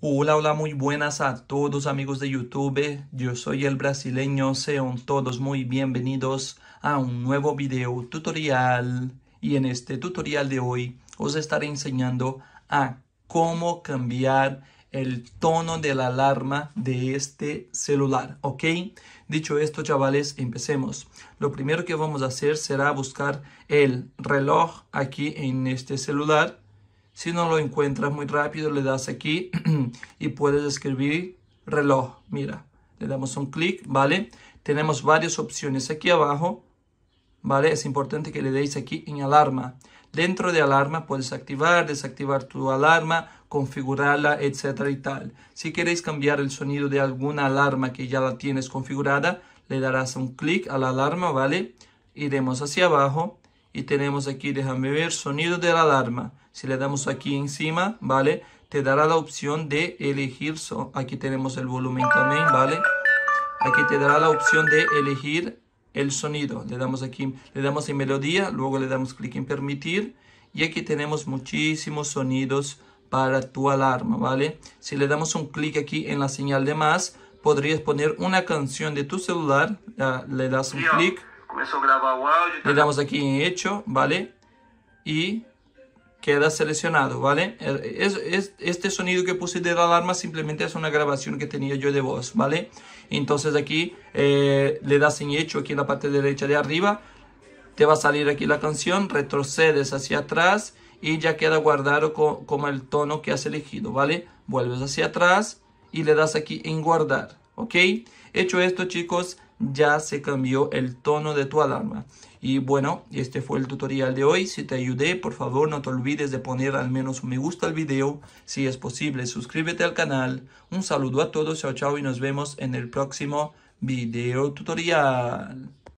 Hola, hola, muy buenas a todos amigos de YouTube. Yo soy el brasileño, sean todos muy bienvenidos a un nuevo video tutorial. Y en este tutorial de hoy os estaré enseñando a cómo cambiar el tono de la alarma de este celular, ¿ok? Dicho esto, chavales, empecemos. Lo primero que vamos a hacer será buscar el reloj aquí en este celular si no lo encuentras muy rápido, le das aquí y puedes escribir reloj. Mira, le damos un clic, ¿vale? Tenemos varias opciones aquí abajo, ¿vale? Es importante que le deis aquí en alarma. Dentro de alarma puedes activar, desactivar tu alarma, configurarla, etcétera y tal. Si queréis cambiar el sonido de alguna alarma que ya la tienes configurada, le darás un clic a la alarma, ¿vale? Iremos hacia abajo y tenemos aquí, déjame ver, sonido de la alarma. Si le damos aquí encima, ¿vale? Te dará la opción de elegir, son. aquí tenemos el volumen también, ¿vale? Aquí te dará la opción de elegir el sonido. Le damos aquí, le damos en melodía, luego le damos clic en permitir y aquí tenemos muchísimos sonidos para tu alarma, ¿vale? Si le damos un clic aquí en la señal de más, podrías poner una canción de tu celular, le das un clic le damos aquí en hecho, ¿vale? Y queda seleccionado, ¿vale? Er, es, este sonido que puse de la alarma simplemente es una grabación que tenía yo de voz, ¿vale? Entonces aquí eh, le das en hecho aquí en la parte derecha de arriba, te va a salir aquí la canción, retrocedes hacia atrás y ya queda guardado como el tono que has elegido, ¿vale? Vuelves hacia atrás y le das aquí en guardar, ¿ok? Hecho esto chicos, ya se cambió el tono de tu alarma. Y bueno, este fue el tutorial de hoy. Si te ayudé, por favor no te olvides de poner al menos un me gusta al video. Si es posible, suscríbete al canal. Un saludo a todos, chao chao y nos vemos en el próximo video tutorial.